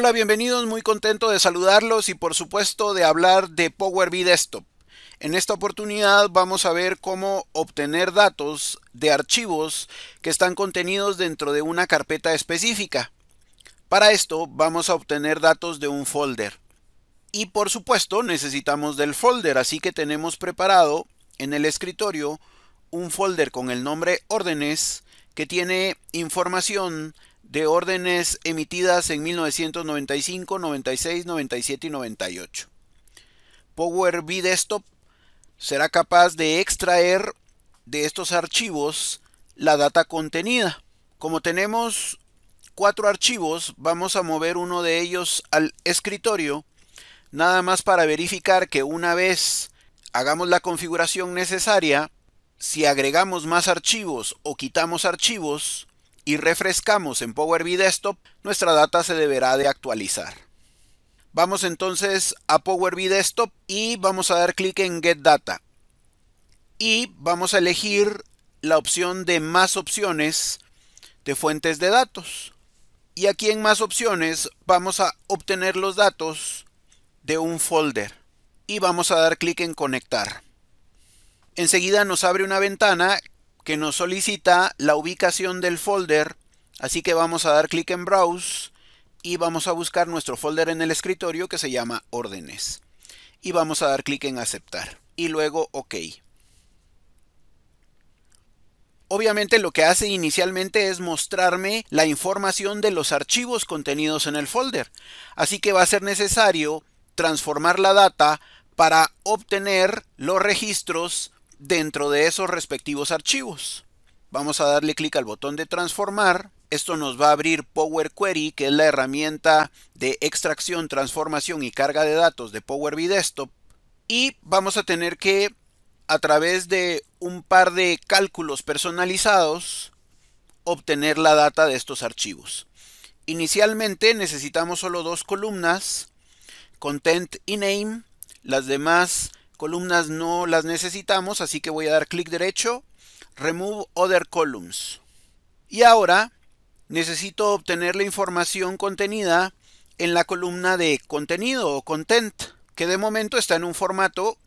Hola, bienvenidos, muy contento de saludarlos y por supuesto de hablar de Power BI Desktop. En esta oportunidad vamos a ver cómo obtener datos de archivos que están contenidos dentro de una carpeta específica. Para esto vamos a obtener datos de un folder. Y por supuesto necesitamos del folder, así que tenemos preparado en el escritorio un folder con el nombre órdenes que tiene información de órdenes emitidas en 1995, 96, 97 y 98. Power BI Desktop será capaz de extraer de estos archivos la data contenida. Como tenemos cuatro archivos, vamos a mover uno de ellos al escritorio, nada más para verificar que una vez hagamos la configuración necesaria, si agregamos más archivos o quitamos archivos, y refrescamos en Power BI Desktop, nuestra data se deberá de actualizar. Vamos entonces a Power BI Desktop y vamos a dar clic en Get Data. Y vamos a elegir la opción de más opciones de fuentes de datos. Y aquí en más opciones vamos a obtener los datos de un folder. Y vamos a dar clic en conectar. Enseguida nos abre una ventana que nos solicita la ubicación del folder. Así que vamos a dar clic en Browse y vamos a buscar nuestro folder en el escritorio que se llama órdenes. Y vamos a dar clic en aceptar y luego OK. Obviamente lo que hace inicialmente es mostrarme la información de los archivos contenidos en el folder. Así que va a ser necesario transformar la data para obtener los registros dentro de esos respectivos archivos. Vamos a darle clic al botón de transformar. Esto nos va a abrir Power Query, que es la herramienta de extracción, transformación y carga de datos de Power BI Desktop. Y vamos a tener que, a través de un par de cálculos personalizados, obtener la data de estos archivos. Inicialmente necesitamos solo dos columnas, Content y Name. Las demás Columnas no las necesitamos, así que voy a dar clic derecho, Remove Other Columns. Y ahora necesito obtener la información contenida en la columna de contenido o content, que de momento está en un formato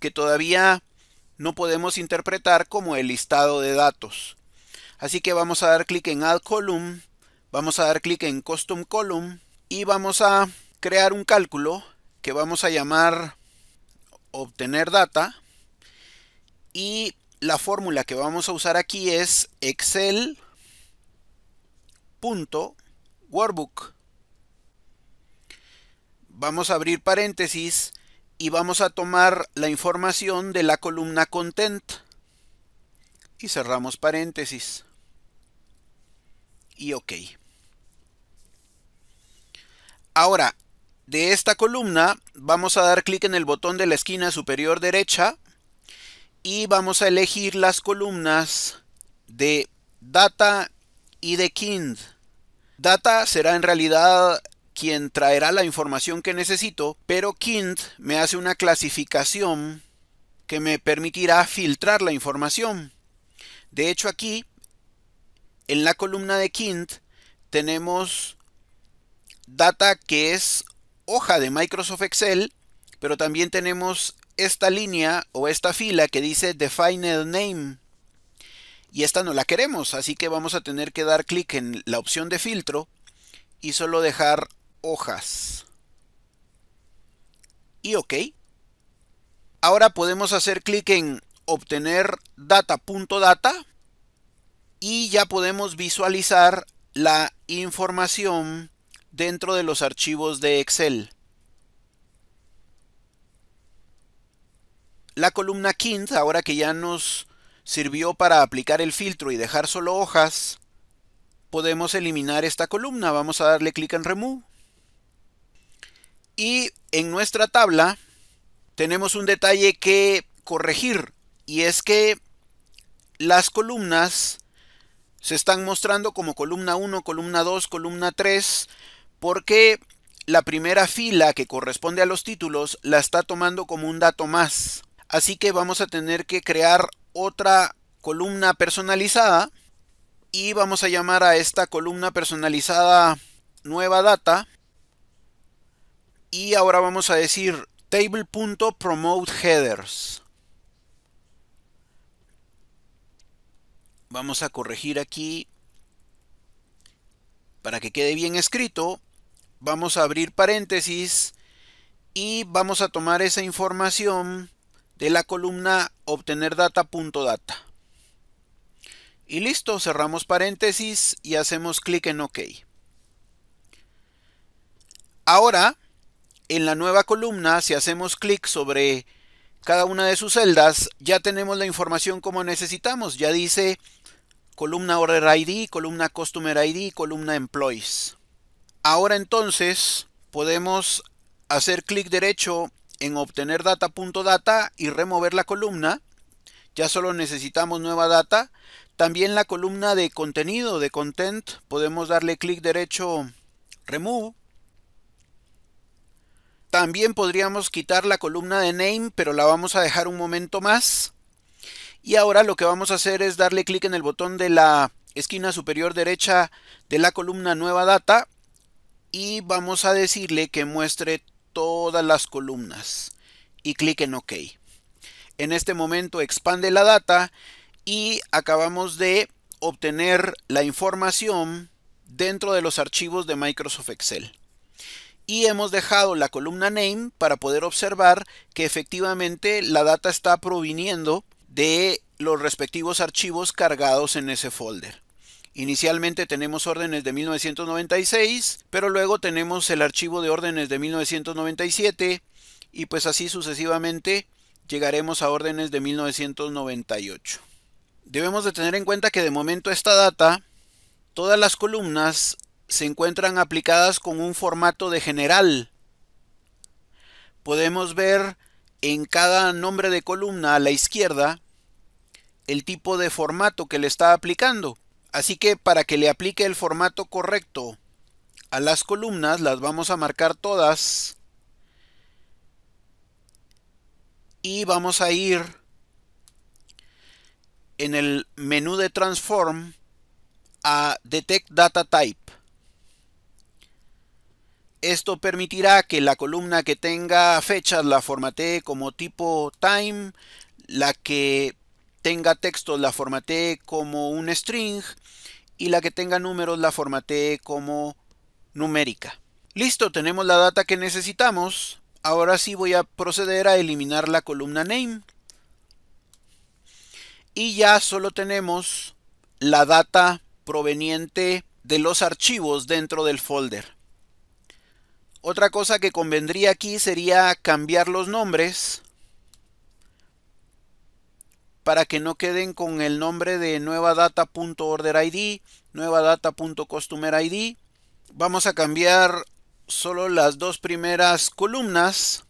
que todavía no podemos interpretar como el listado de datos. Así que vamos a dar clic en Add Column, vamos a dar clic en Custom Column y vamos a crear un cálculo que vamos a llamar obtener data y la fórmula que vamos a usar aquí es excel.workbook. Vamos a abrir paréntesis y vamos a tomar la información de la columna content y cerramos paréntesis y ok. Ahora, de esta columna vamos a dar clic en el botón de la esquina superior derecha y vamos a elegir las columnas de Data y de Kind. Data será en realidad quien traerá la información que necesito, pero Kind me hace una clasificación que me permitirá filtrar la información. De hecho aquí, en la columna de Kind, tenemos data que es hoja de Microsoft Excel, pero también tenemos esta línea o esta fila que dice Define the Name. Y esta no la queremos, así que vamos a tener que dar clic en la opción de filtro y solo dejar hojas. Y OK. Ahora podemos hacer clic en obtener data.data y ya podemos visualizar la información dentro de los archivos de Excel. La columna quinta, ahora que ya nos sirvió para aplicar el filtro y dejar solo hojas, podemos eliminar esta columna. Vamos a darle clic en Remove. Y en nuestra tabla tenemos un detalle que corregir y es que las columnas se están mostrando como columna 1, columna 2, columna 3, porque la primera fila que corresponde a los títulos la está tomando como un dato más. Así que vamos a tener que crear otra columna personalizada y vamos a llamar a esta columna personalizada nueva data y ahora vamos a decir headers. Vamos a corregir aquí para que quede bien escrito Vamos a abrir paréntesis y vamos a tomar esa información de la columna obtener data.data. Y listo, cerramos paréntesis y hacemos clic en OK. Ahora, en la nueva columna, si hacemos clic sobre cada una de sus celdas, ya tenemos la información como necesitamos. Ya dice columna Order ID, columna Customer ID, columna Employees. Ahora entonces podemos hacer clic derecho en obtener data.data y remover la columna. Ya solo necesitamos nueva data. También la columna de contenido, de content, podemos darle clic derecho remove. También podríamos quitar la columna de name, pero la vamos a dejar un momento más. Y ahora lo que vamos a hacer es darle clic en el botón de la esquina superior derecha de la columna nueva data y vamos a decirle que muestre todas las columnas y clic en OK. En este momento expande la data y acabamos de obtener la información dentro de los archivos de Microsoft Excel. Y hemos dejado la columna name para poder observar que efectivamente la data está proviniendo de los respectivos archivos cargados en ese folder. Inicialmente tenemos órdenes de 1996, pero luego tenemos el archivo de órdenes de 1997 y pues así sucesivamente llegaremos a órdenes de 1998. Debemos de tener en cuenta que de momento esta data, todas las columnas se encuentran aplicadas con un formato de general. Podemos ver en cada nombre de columna a la izquierda el tipo de formato que le está aplicando. Así que para que le aplique el formato correcto a las columnas, las vamos a marcar todas. Y vamos a ir en el menú de Transform a Detect Data Type. Esto permitirá que la columna que tenga fechas la formatee como tipo time, la que tenga textos la formateé como un string y la que tenga números la formateé como numérica. Listo, tenemos la data que necesitamos. Ahora sí voy a proceder a eliminar la columna name. Y ya solo tenemos la data proveniente de los archivos dentro del folder. Otra cosa que convendría aquí sería cambiar los nombres para que no queden con el nombre de nueva data.orderID, nueva Vamos a cambiar solo las dos primeras columnas,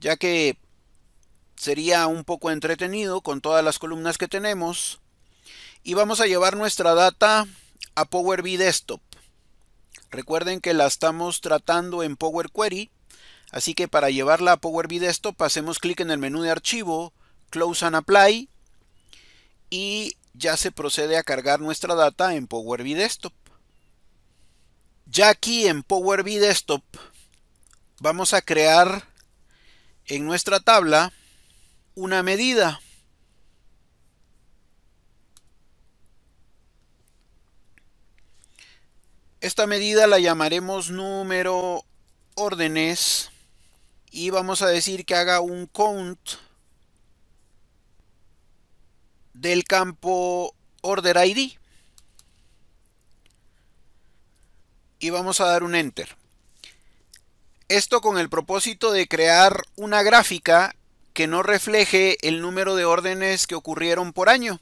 ya que sería un poco entretenido con todas las columnas que tenemos. Y vamos a llevar nuestra data a Power BI Desktop. Recuerden que la estamos tratando en Power Query, así que para llevarla a Power BI Desktop hacemos clic en el menú de archivo, Close and Apply y ya se procede a cargar nuestra data en Power BI Desktop. Ya aquí en Power BI Desktop vamos a crear en nuestra tabla una medida. Esta medida la llamaremos número órdenes y vamos a decir que haga un count del campo order ID. Y vamos a dar un enter. Esto con el propósito de crear una gráfica que no refleje el número de órdenes que ocurrieron por año.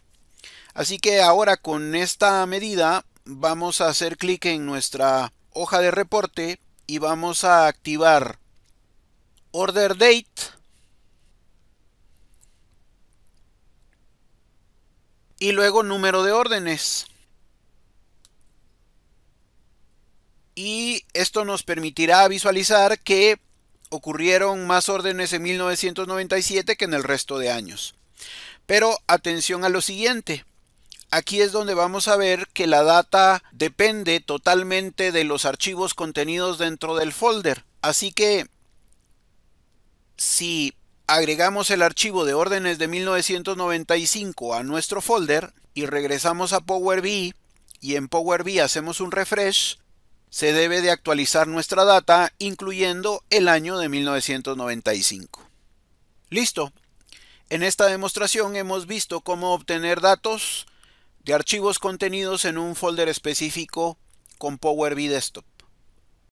Así que ahora con esta medida vamos a hacer clic en nuestra hoja de reporte y vamos a activar order date y luego número de órdenes. Y esto nos permitirá visualizar que ocurrieron más órdenes en 1997 que en el resto de años. Pero atención a lo siguiente. Aquí es donde vamos a ver que la data depende totalmente de los archivos contenidos dentro del folder. Así que si agregamos el archivo de órdenes de 1995 a nuestro folder y regresamos a Power BI y en Power BI hacemos un refresh, se debe de actualizar nuestra data incluyendo el año de 1995. Listo. En esta demostración hemos visto cómo obtener datos de archivos contenidos en un folder específico con Power BI Desktop.